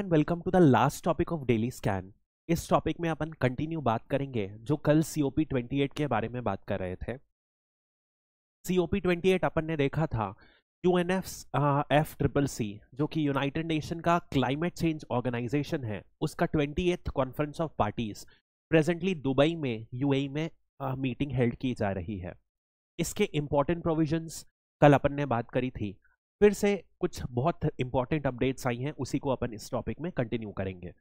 and welcome to the last topic of daily scan इस topic में अपन continue बात करेंगे जो कल C O P twenty eight के बारे में बात कर रहे थे C O P twenty eight अपन ने देखा था U N F F triple C जो कि यूनाइटेड नेशन का क्लाइमेट चेंज ऑर्गेनाइजेशन है उसका twenty eighth conference of parties presently Dubai में यू ए e में मीटिंग uh, हेल्ड की जा रही है इसके इम्पॉर्टेंट प्रोविजंस कल अपन ने बात करी थी फिर से कुछ बहुत इंपॉर्टेंट अपडेट्स आई हैं उसी को अपन इस टॉपिक में कंटिन्यू करेंगे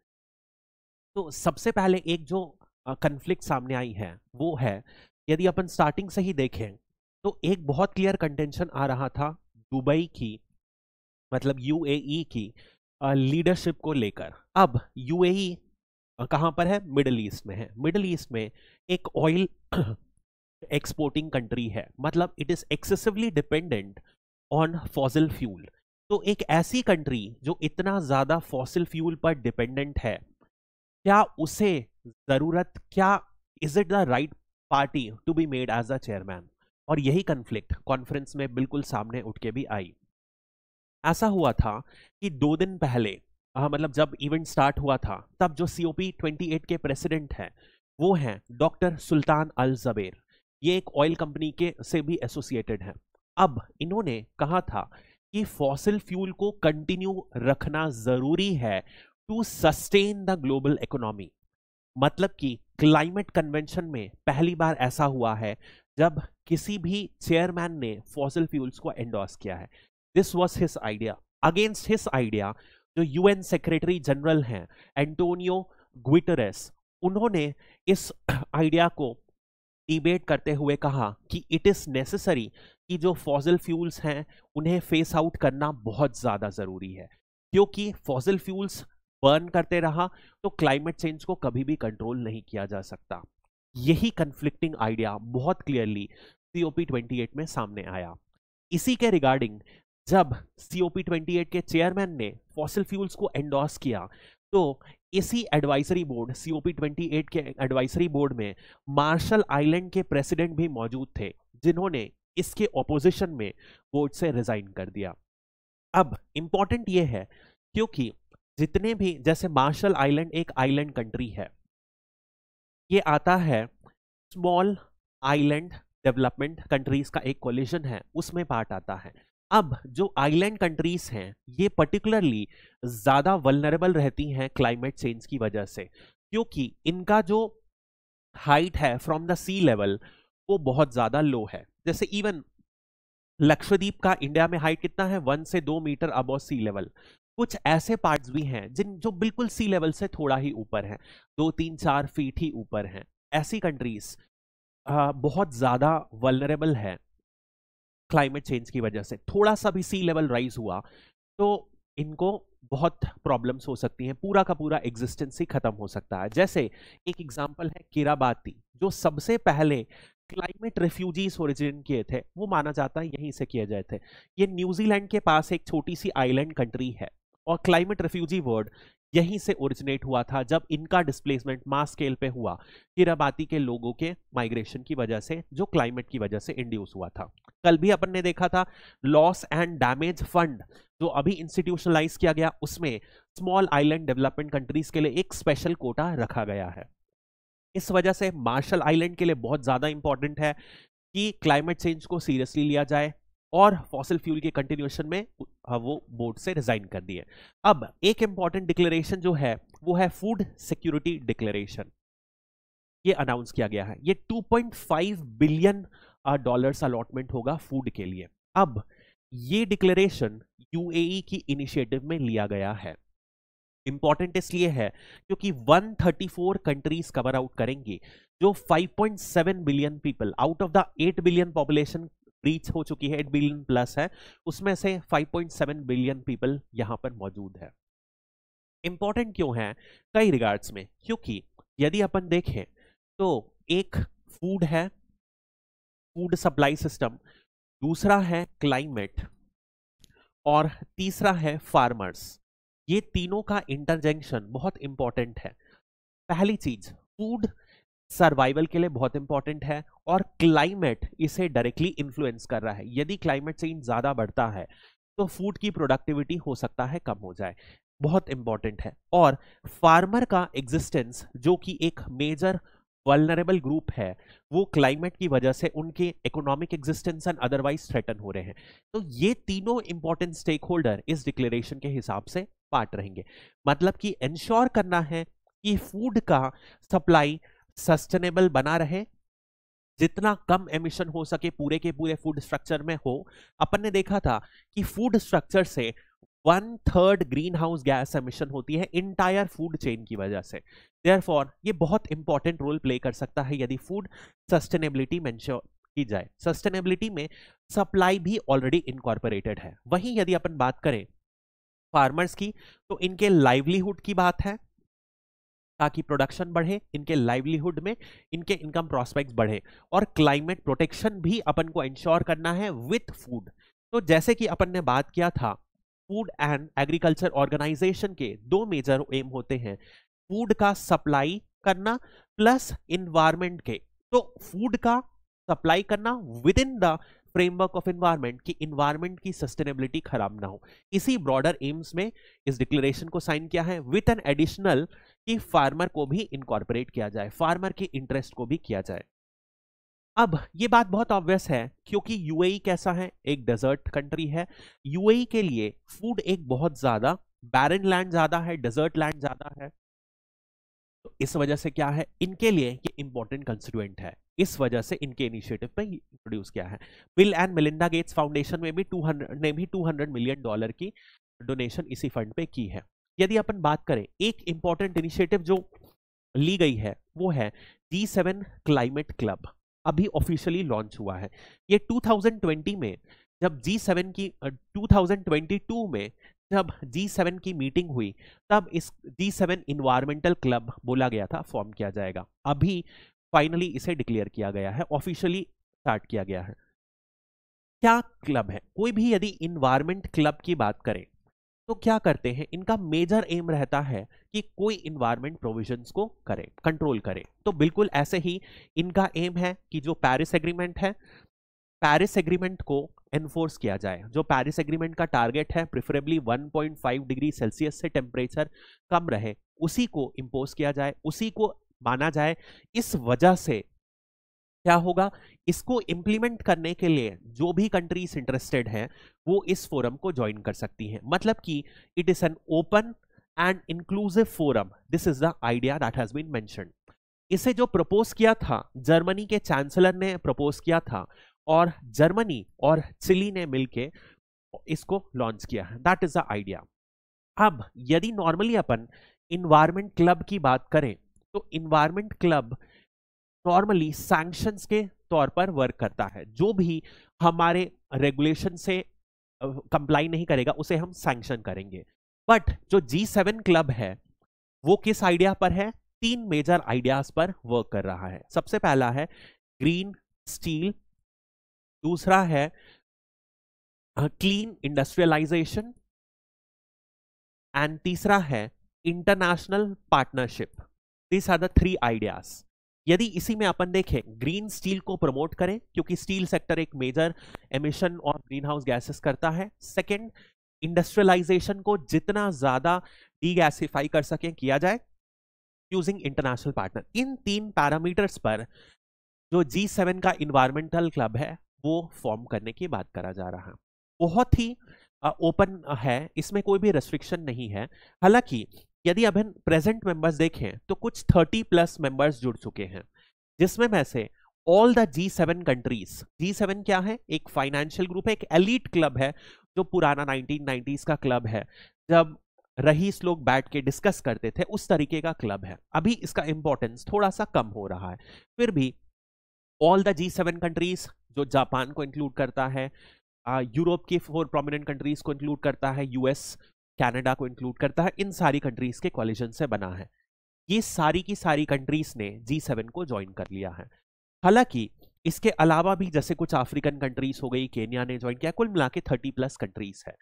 तो सबसे पहले एक जो कन्फ्लिक्ट सामने आई है वो है यदि अपन स्टार्टिंग से ही देखें तो एक बहुत क्लियर कंटेंशन आ रहा था दुबई की मतलब यू e की लीडरशिप को लेकर अब ए e, कहाँ पर है मिडल ईस्ट में है मिडल ईस्ट में एक ऑयल एक्सपोर्टिंग कंट्री है मतलब it is excessively dependent on fossil fuel तो एक ऐसी कंट्री जो इतना ज़्यादा फॉसिल फ्यूल पर डिपेंडेंट है क्या उसे ज़रूरत क्या is it the right party to be made as a chairman और यही कन्फ्लिक्ट कॉन्फ्रेंस में बिल्कुल सामने उठ के भी आई ऐसा हुआ था कि दो दिन पहले आ, हाँ, मतलब जब इवेंट स्टार्ट हुआ था तब जो C O P twenty eight के प्रेसिडेंट हैं वो हैं डॉक्टर सुल्तान अल जबेर ये एक ऑयल कंपनी के से भी एसोसिएटेड हैं अब इन्होंने कहा था कि फॉसिल फ्यूल को कंटिन्यू रखना जरूरी है to sustain the global economy मतलब कि क्लाइमेट कन्वेंशन में पहली बार ऐसा हुआ है जब किसी भी चेयरमैन ने फॉसिल फ्यूल्स को एंडोर्स किया है this was his idea against his idea जो यूएन सेक्रेटरी जनरल हैं एंटोनियो ग्विटरस उन्होंने इस आइडिया को डिबेट करते हुए कहा कि इट इज नेसेसरी कि जो फॉजल फ्यूल्स हैं उन्हें फेस आउट करना बहुत ज़्यादा ज़रूरी है क्योंकि फॉजल फ्यूल्स बर्न करते रहा तो क्लाइमेट चेंज को कभी भी कंट्रोल नहीं किया जा सकता यही कन्फ्लिक्टिंग आइडिया बहुत क्लियरली सी ट्वेंटी में सामने आया इसी के रिगार्डिंग जब सी ट्वेंटी के चेयरमैन ने फॉसिल फ्यूल्स को एंडोर्स किया तो इसी एडवाइजरी बोर्ड सी ट्वेंटी के एडवाइजरी बोर्ड में मार्शल आइलैंड के प्रेसिडेंट भी मौजूद थे जिन्होंने इसके ऑपोजिशन में बोर्ड से रिजाइन कर दिया अब इम्पॉर्टेंट ये है क्योंकि जितने भी जैसे मार्शल आइलैंड एक आइलैंड कंट्री है ये आता है स्मॉल आइलैंड डेवलपमेंट कंट्रीज का एक कोलिशन है उसमें पार्ट आता है अब जो आइलैंड कंट्रीज हैं ये पर्टिकुलरली ज़्यादा वलनरेबल रहती हैं क्लाइमेट चेंज की वजह से क्योंकि इनका जो हाइट है फ्रॉम द सी लेवल वो बहुत ज़्यादा लो है जैसे इवन लक्षद्वीप का इंडिया में हाइट कितना है वन से दो मीटर अबव सी लेवल कुछ ऐसे पार्ट्स भी हैं जिन जो बिल्कुल सी लेवल से थोड़ा ही ऊपर हैं दो तीन चार फीट ही ऊपर हैं ऐसी कंट्रीज बहुत ज़्यादा वलनरेबल है क्लाइमेट चेंज की वजह से थोड़ा सा भी सी लेवल राइज हुआ तो इनको बहुत प्रॉब्लम्स हो सकती हैं पूरा का पूरा एग्जिस्टेंस ही खत्म हो सकता है जैसे एक एग्जांपल है किराबाती जो सबसे पहले क्लाइमेट रेफ्यूजीज ओरिजिन किए थे वो माना जाता है यहीं से किए गए थे ये न्यूजीलैंड के पास एक छोटी सी आइलैंड कंट्री है और क्लाइमेट रेफ्यूजी वर्ड यहीं से ओरिजिनेट हुआ था जब इनका डिस्प्लेसमेंट मास स्केल पे हुआ किराबाती के लोगों के माइग्रेशन की वजह से जो क्लाइमेट की वजह से इंड्यूस हुआ था कल भी अपन ने देखा था लॉस एंड डैमेज फंड जो अभी इंस्टीट्यूशनलाइज किया गया उसमें स्मॉल आइलैंड डेवलपमेंट कंट्रीज के लिए एक स्पेशल कोटा रखा गया है इस वजह से मार्शल आइलैंड के लिए बहुत ज़्यादा इंपॉर्टेंट है कि क्लाइमेट चेंज को सीरियसली लिया जाए और फॉसिल फ्यूल के कंटिन्यूएशन में हाँ, वो बोर्ड से रिजाइन कर दिए अब एक इंपॉर्टेंट डिक्लेरेशन जो है वो है फूड सिक्योरिटी डिक्लेरेशन ये अनाउंस किया गया है ये 2.5 बिलियन डॉलर्स अलॉटमेंट होगा फूड के लिए अब ये डिक्लेरेशन यूएई की इनिशिएटिव में लिया गया है इंपॉर्टेंट इसलिए है क्योंकि 134 कंट्रीज कवर आउट करेंगी जो 5.7 billion people out of the 8 billion population reach हो चुकी है 8 बिलियन प्लस है उसमें से 5.7 बिलियन पीपल यहां पर मौजूद है इंपॉर्टेंट क्यों है कई रिगार्ड्स में क्योंकि यदि अपन देखें तो एक फूड है फूड सप्लाई सिस्टम दूसरा है क्लाइमेट और तीसरा है फार्मर्स ये तीनों का इंटरजेंक्शन बहुत इंपॉर्टेंट है पहली चीज फूड सर्वाइवल के लिए बहुत इंपॉर्टेंट है और क्लाइमेट इसे डायरेक्टली इन्फ्लुएंस कर रहा है यदि क्लाइमेट चेंज ज़्यादा बढ़ता है तो फूड की प्रोडक्टिविटी हो सकता है कम हो जाए बहुत इंपॉर्टेंट है और फार्मर का एग्जिस्टेंस जो कि एक मेजर वलनरेबल ग्रुप है वो क्लाइमेट की वजह से उनके economic existence and otherwise threaten हो रहे हैं तो ये तीनों इंपॉर्टेंट स्टेक होल्डर इस डिक्लेरेशन के हिसाब से पार्ट रहेंगे मतलब कि इंश्योर करना है कि फूड का सप्लाई सस्टेनेबल बना रहे जितना कम एमिशन हो सके पूरे के पूरे फूड स्ट्रक्चर में हो अपन ने देखा था कि फूड स्ट्रक्चर से one third greenhouse gas emission होती है इंटायर फूड चेन की वजह से देयरफॉर ये बहुत इंपॉर्टेंट रोल प्ले कर सकता है यदि फूड सस्टेनेबिलिटी मेंश्योर की जाए सस्टेनेबिलिटी में सप्लाई भी ऑलरेडी इनकॉर्पोरेटेड है वहीं यदि अपन बात करें फार्मर्स की तो इनके लाइवलीहुड की बात है ताकि प्रोडक्शन बढ़े इनके लाइवलीहुड में इनके इनकम प्रोस्पेक्ट बढ़े और क्लाइमेट प्रोटेक्शन भी अपन को इंश्योर करना है विथ फूड तो जैसे कि अपन ने बात किया था फूड एंड एग्रीकल्चर ऑर्गेनाइजेशन के दो मेजर एम होते हैं फूड का सप्लाई करना प्लस इन्वायरमेंट के तो फूड का सप्लाई करना within the framework of environment कि इन्वायरमेंट की सस्टेनेबिलिटी खराब ना हो इसी ब्रॉडर एम्स में इस डिक्लेरेशन को साइन किया है विथ एन एडिशनल कि फार्मर को भी इनकॉर्पोरेट किया जाए फार्मर के इंटरेस्ट को भी किया जाए अब ये बात बहुत ऑब्वियस है क्योंकि यूएई e कैसा है एक डेजर्ट कंट्री है यूएई e के लिए फूड एक बहुत ज़्यादा बैरन लैंड ज़्यादा है डेजर्ट लैंड ज़्यादा है तो इस वजह से क्या है इनके लिए ये इंपॉर्टेंट कंस्टिट्यूएंट है इस वजह से इनके इनिशिएटिव पे इंट्रोड्यूस किया है Bill and Melinda Gates Foundation में भी 200 ने भी 200 मिलियन डॉलर की डोनेशन इसी फंड पे की है यदि अपन बात करें एक इंपॉर्टेंट इनिशिएटिव जो ली गई है वो है जी क्लाइमेट क्लब अभी ऑफिशियली लॉन्च हुआ है ये 2020 में जब जी की 2022 में जब जी सेवन की मीटिंग हुई तब इस जी सेवन इन्वायरमेंटल क्लब बोला गया था फॉर्म किया जाएगा अभी फाइनली इसे डिक्लेयर किया गया है ऑफिशियली स्टार्ट किया गया है क्या क्लब है कोई भी यदि इन्वायरमेंट क्लब की बात करें तो क्या करते हैं इनका मेजर एम रहता है कि कोई इन्वायरमेंट प्रोविजंस को करे कंट्रोल करे तो बिल्कुल ऐसे ही इनका एम है कि जो पैरिस एग्रीमेंट है पैरिस एग्रीमेंट को एनफोर्स किया जाए जो पेरिस एग्रीमेंट का टारगेट है प्रिफरेबली 1.5 डिग्री सेल्सियस से टेम्परेचर कम रहे उसी को इम्पोज किया जाए उसी को माना जाए इस वजह से क्या होगा इसको इम्प्लीमेंट करने के लिए जो भी कंट्रीज इंटरेस्टेड हैं वो इस फोरम को ज्वाइन कर सकती हैं मतलब कि it is an open and inclusive forum this is the idea that has been mention इसे जो प्रपोज किया था जर्मनी के चांसलर ने प्रपोज किया था और जर्मनी और चिली ने मिलके इसको लॉन्च किया है दैट इज द आइडिया अब यदि नॉर्मली अपन इन्वायरमेंट क्लब की बात करें तो इन्वायरमेंट क्लब नॉर्मली सैंक्शंस के तौर पर वर्क करता है जो भी हमारे रेगुलेशन से कंप्लाई नहीं करेगा उसे हम सैंक्शन करेंगे बट जो जी सेवन क्लब है वो किस आइडिया पर है तीन मेजर आइडियाज पर वर्क कर रहा है सबसे पहला है ग्रीन स्टील दूसरा है क्लीन इंडस्ट्रियलाइजेशन एंड तीसरा है international partnership this are the three ideas यदि इसी में अपन देखें ग्रीन स्टील को प्रमोट करें क्योंकि स्टील सेक्टर एक मेजर एमिशन और ग्रीन हाउस गैसेस करता है सेकंड इंडस्ट्रियलाइजेशन को जितना ज्यादा डीगैसिफाई कर सके किया जाए यूजिंग इंटरनेशनल पार्टनर इन तीन पैरामीटर्स पर जो जी सेवन का इन्वायरमेंटल क्लब है वो फॉर्म करने की बात करा जा रहा है बहुत ही ओपन है इसमें कोई भी रेस्ट्रिक्शन नहीं है हालांकि यदि अभी प्रेजेंट मेंबर्स देखें तो कुछ 30 प्लस मेंबर्स जुड़ चुके हैं जिसमें में से all the G seven countries G seven क्या है एक फाइनेंशियल ग्रुप है एक एलिट क्लब है जो पुराना 1990s का क्लब है जब रहीस लोग बैठ के डिस्कस करते थे उस तरीके का क्लब है अभी इसका इंपॉर्टेंस थोड़ा सा कम हो रहा है फिर भी all the G seven countries जो जापान को इंक्लूड करता है यूरोप के फोर प्रोमिनेंट कंट्रीज को इंक्लूड करता है यूएस कनाडा को इंक्लूड करता है इन सारी कंट्रीज के कॉलेजन से बना है ये सारी की सारी कंट्रीज ने जी सेवन को ज्वाइन कर लिया है हालांकि इसके अलावा भी जैसे कुछ अफ्रीकन कंट्रीज हो गई केनिया ने ज्वाइन किया कुल मिला के थर्टी प्लस कंट्रीज है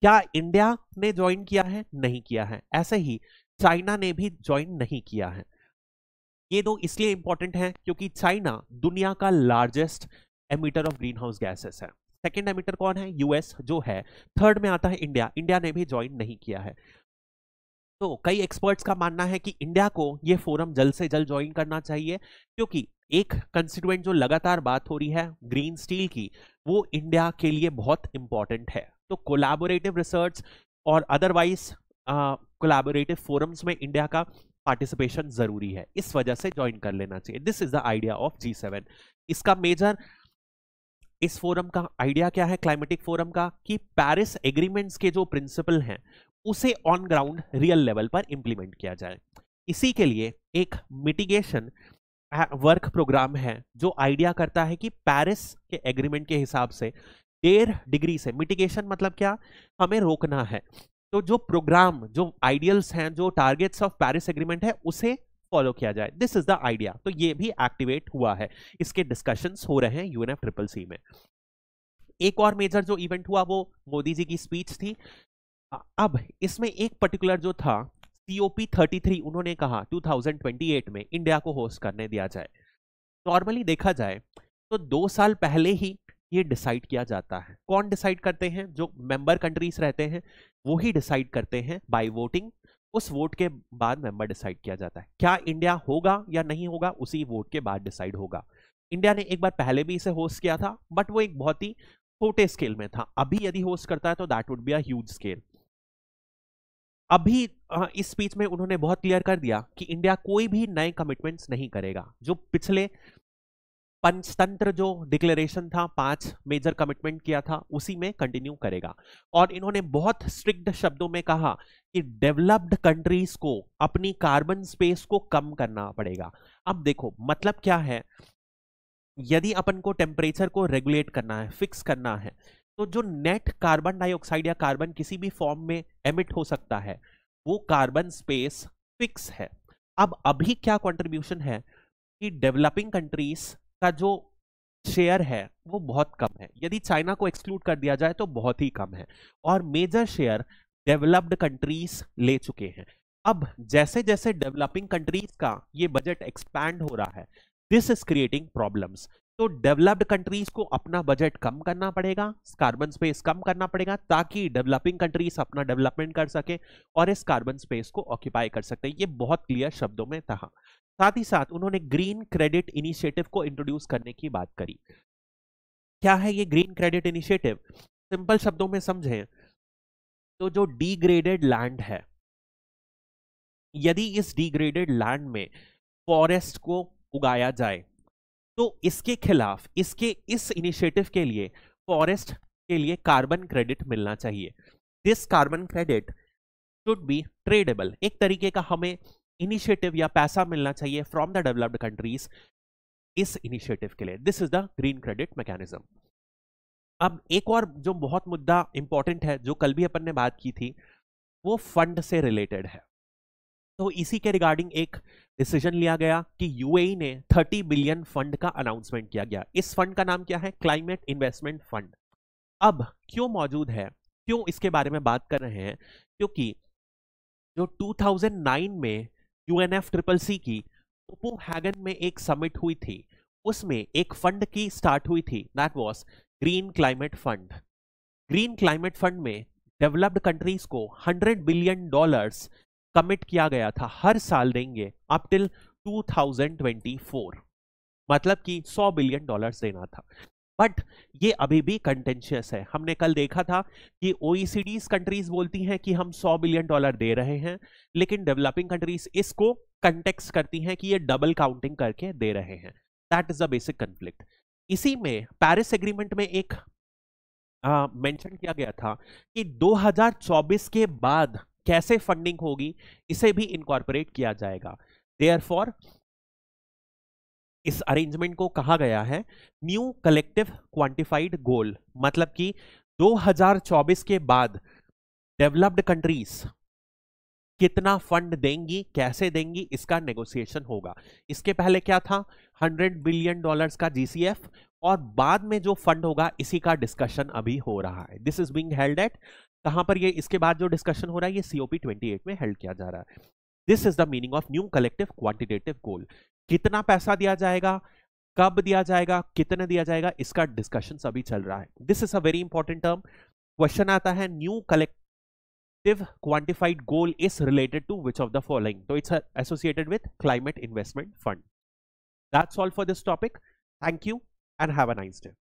क्या इंडिया ने ज्वाइन किया है नहीं किया है ऐसे ही चाइना ने भी ज्वाइन नहीं किया है ये दो इसलिए इंपॉर्टेंट है क्योंकि चाइना दुनिया का largest emitter of greenhouse gases है सेकेंड एमिटर कौन है यूएस जो है थर्ड में आता है इंडिया इंडिया ने भी ज्वाइन नहीं किया है तो कई एक्सपर्ट्स का मानना है कि इंडिया को ये फोरम जल्द से जल्द ज्वाइन करना चाहिए क्योंकि एक कंस्टिट्यूएंट जो लगातार बात हो रही है ग्रीन स्टील की वो इंडिया के लिए बहुत इंपॉर्टेंट है तो कोलाबोरेटिव रिसर्च और अदरवाइज कोलाबोरेटिव फोरम्स में इंडिया का पार्टिसिपेशन जरूरी है इस वजह से ज्वाइन कर लेना चाहिए this is the idea of G seven इसका मेजर इस फोरम का आइडिया क्या है क्लाइमेटिक फोरम का कि पेरिस एग्रीमेंट्स के जो प्रिंसिपल हैं उसे ऑन ग्राउंड रियल लेवल पर इंप्लीमेंट किया जाए इसी के लिए एक मिटिगेशन वर्क प्रोग्राम है जो आइडिया करता है कि पेरिस के एग्रीमेंट के हिसाब से डेढ़ डिग्री से मिटिगेशन मतलब क्या हमें रोकना है तो जो प्रोग्राम जो आइडियल्स हैं जो टारगेट्स ऑफ पैरिस एग्रीमेंट है उसे फॉलो किया जाए दिस इज द आइडिया तो ये भी एक्टिवेट हुआ है इसके डिस्कशंस हो रहे हैं यूएनएफ ट्रिपल सी में एक और मेजर जो इवेंट हुआ वो मोदी जी की स्पीच थी अब इसमें एक पर्टिकुलर जो था सीओपी 33 उन्होंने कहा 2028 में इंडिया को होस्ट करने दिया जाए नॉर्मली देखा जाए तो दो साल पहले ही ये डिसाइड किया जाता है कौन डिसाइड करते हैं जो मेंबर कंट्रीज रहते हैं वो ही डिसाइड करते हैं बाय वोटिंग उस वोट के बाद मेंबर डिसाइड किया जाता है क्या इंडिया होगा या नहीं होगा उसी वोट के बाद डिसाइड होगा इंडिया ने एक बार पहले भी इसे होस्ट किया था बट वो एक बहुत ही छोटे स्केल में था अभी यदि होस्ट करता है तो that would be as scale अभी इस स्पीच में उन्होंने बहुत क्लियर कर दिया कि इंडिया कोई भी नए कमिटमेंट्स नहीं करेगा जो पिछले पंचतंत्र जो डिक्लेरेशन था पांच मेजर कमिटमेंट किया था उसी में कंटिन्यू करेगा और इन्होंने बहुत स्ट्रिक्ट शब्दों में कहा कि डेवलप्ड कंट्रीज को अपनी कार्बन स्पेस को कम करना पड़ेगा अब देखो मतलब क्या है यदि अपन को टेम्परेचर को रेगुलेट करना है फिक्स करना है तो जो नेट कार्बन डाइऑक्साइड या कार्बन किसी भी फॉर्म में एमिट हो सकता है वो कार्बन स्पेस फिक्स है अब अभी क्या कंट्रीब्यूशन है कि डेवलपिंग कंट्रीज का जो शेयर है वो बहुत कम है यदि चाइना को एक्सक्लूड कर दिया जाए तो बहुत ही कम है और मेजर शेयर डेवलप्ड कंट्रीज ले चुके हैं अब जैसे जैसे डेवलपिंग कंट्रीज का ये बजट एक्सपैंड हो रहा है दिस इज क्रिएटिंग प्रॉब्लम्स तो डेवलप्ड कंट्रीज को अपना बजट कम करना पड़ेगा कार्बन स्पेस कम करना पड़ेगा ताकि डेवलपिंग कंट्रीज अपना डेवलपमेंट कर सके और इस कार्बन स्पेस को ऑक्यूपाई कर सकते हैं ये बहुत क्लियर शब्दों में था साथ ही साथ उन्होंने ग्रीन क्रेडिट इनिशिएटिव को इंट्रोड्यूस करने की बात करी क्या है ये ग्रीन क्रेडिट इनिशिएटिव सिंपल शब्दों में समझें तो जो डिग्रेडेड लैंड है यदि इस डिग्रेडेड लैंड में फॉरेस्ट को उगाया जाए तो इसके खिलाफ इसके इस इनिशिएटिव के लिए फॉरेस्ट के लिए कार्बन क्रेडिट मिलना चाहिए this carbon credit should be tradable एक तरीके का हमें इनिशिएटिव या पैसा मिलना चाहिए फ्रॉम द डेवलप्ड कंट्रीज इस इनिशिएटिव के लिए this is the green credit mechanism अब एक और जो बहुत मुद्दा इंपॉर्टेंट है जो कल भी अपन ने बात की थी वो फंड से रिलेटेड है तो इसी के रिगार्डिंग एक डिसीजन लिया गया कि यूएई e ने 30 बिलियन फंड का अनाउंसमेंट किया गया इस फंड का नाम क्या है क्लाइमेट इन्वेस्टमेंट फंड अब क्यों मौजूद है क्यों इसके बारे में बात कर रहे हैं क्योंकि जो 2009 में U N F triple C की कोपोहैगन में एक समिट हुई थी उसमें एक फंड की स्टार्ट हुई थी that was green climate fund green climate fund में डेवलप्ड कंट्रीज को 100 बिलियन डॉलर्स कमिट किया गया था हर साल देंगे अप टिल 2024 मतलब कि 100 बिलियन डॉलर्स देना था बट ये अभी भी कंटेंशियस है हमने कल देखा था कि ओ कंट्रीज e बोलती हैं कि हम 100 बिलियन डॉलर दे रहे हैं लेकिन डेवलपिंग कंट्रीज इसको कंटेक्स करती हैं कि ये डबल काउंटिंग करके दे रहे हैं that is the basic conflict इसी में पेरिस एग्रीमेंट में एक मेंशन किया गया था कि 2024 के बाद कैसे फंडिंग होगी इसे भी इनकॉर्पोरेट किया जाएगा देयर इस अरेंजमेंट को कहा गया है न्यू कलेक्टिव क्वांटिफाइड गोल मतलब कि 2024 के बाद डेवलप्ड कंट्रीज कितना फंड देंगी कैसे देंगी इसका नेगोशिएशन होगा इसके पहले क्या था 100 बिलियन डॉलर्स का जीसीएफ और बाद में जो फंड होगा इसी का डिस्कशन अभी हो रहा है this is being held at कहां पर ये इसके बाद जो डिस्कशन हो रहा है ये सीओपी ट्वेंटी एट में हेल्ड किया जा रहा है this is the meaning of new collective quantitative goal कितना पैसा दिया जाएगा कब दिया जाएगा कितना दिया जाएगा इसका डिस्कशन सभी चल रहा है this is a very important term question आता है new collective quantified goal is related to which of the following तो it's associated with climate investment fund that's all for this topic thank you and have a nice day